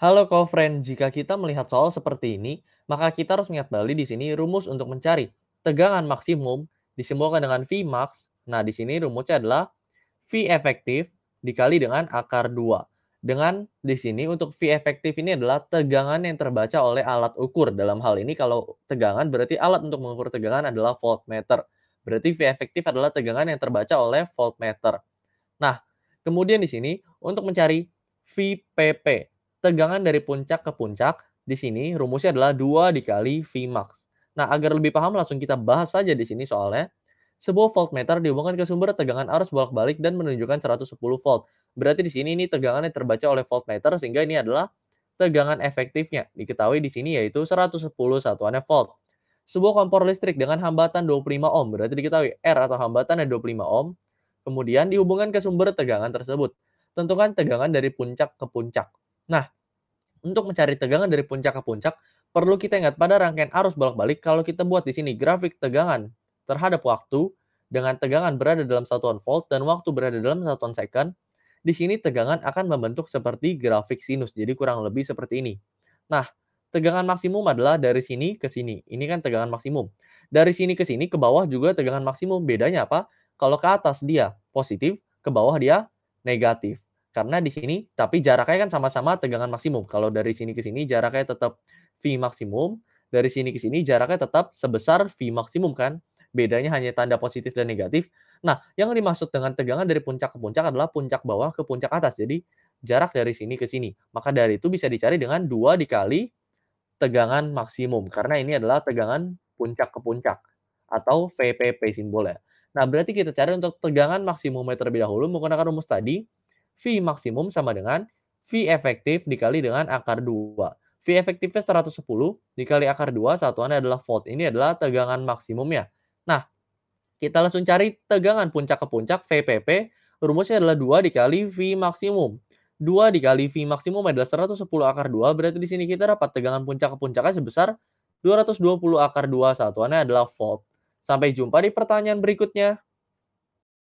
Halo co-friend, jika kita melihat soal seperti ini, maka kita harus mengingat balik di sini rumus untuk mencari tegangan maksimum disimbolkan dengan Vmax. Nah, di sini rumusnya adalah V efektif dikali dengan akar 2. Dengan di sini untuk V efektif ini adalah tegangan yang terbaca oleh alat ukur. Dalam hal ini kalau tegangan berarti alat untuk mengukur tegangan adalah voltmeter. Berarti V efektif adalah tegangan yang terbaca oleh voltmeter. Nah, kemudian di sini untuk mencari VPP tegangan dari puncak ke puncak. Di sini rumusnya adalah 2 dikali Vmax. Nah, agar lebih paham langsung kita bahas saja di sini soalnya. Sebuah voltmeter dihubungkan ke sumber tegangan arus bolak-balik dan menunjukkan 110 volt. Berarti di sini ini tegangan yang terbaca oleh voltmeter sehingga ini adalah tegangan efektifnya. Diketahui di sini yaitu 110 satuannya volt. Sebuah kompor listrik dengan hambatan 25 ohm. Berarti diketahui R atau hambatannya 25 ohm. Kemudian dihubungkan ke sumber tegangan tersebut. Tentukan tegangan dari puncak ke puncak. Nah, untuk mencari tegangan dari puncak ke puncak, perlu kita ingat pada rangkaian arus bolak-balik kalau kita buat di sini grafik tegangan terhadap waktu dengan tegangan berada dalam satuan volt dan waktu berada dalam satuan second, di sini tegangan akan membentuk seperti grafik sinus, jadi kurang lebih seperti ini. Nah, tegangan maksimum adalah dari sini ke sini. Ini kan tegangan maksimum. Dari sini ke sini ke bawah juga tegangan maksimum. Bedanya apa? Kalau ke atas dia positif, ke bawah dia negatif karena di sini tapi jaraknya kan sama-sama tegangan maksimum. Kalau dari sini ke sini jaraknya tetap V maksimum, dari sini ke sini jaraknya tetap sebesar V maksimum kan. Bedanya hanya tanda positif dan negatif. Nah, yang dimaksud dengan tegangan dari puncak ke puncak adalah puncak bawah ke puncak atas. Jadi jarak dari sini ke sini. Maka dari itu bisa dicari dengan dua dikali tegangan maksimum karena ini adalah tegangan puncak ke puncak atau VPP simbolnya. Nah, berarti kita cari untuk tegangan maksimumnya terlebih dahulu menggunakan rumus tadi V maksimum sama dengan V efektif dikali dengan akar 2. V efektifnya 110 dikali akar 2 satuannya adalah volt. Ini adalah tegangan maksimumnya. Nah, kita langsung cari tegangan puncak ke puncak VPP. Rumusnya adalah 2 dikali V maksimum. 2 dikali V maksimum adalah 110 akar 2. Berarti di sini kita dapat tegangan puncak ke puncaknya sebesar 220 akar 2 satuannya adalah volt. Sampai jumpa di pertanyaan berikutnya.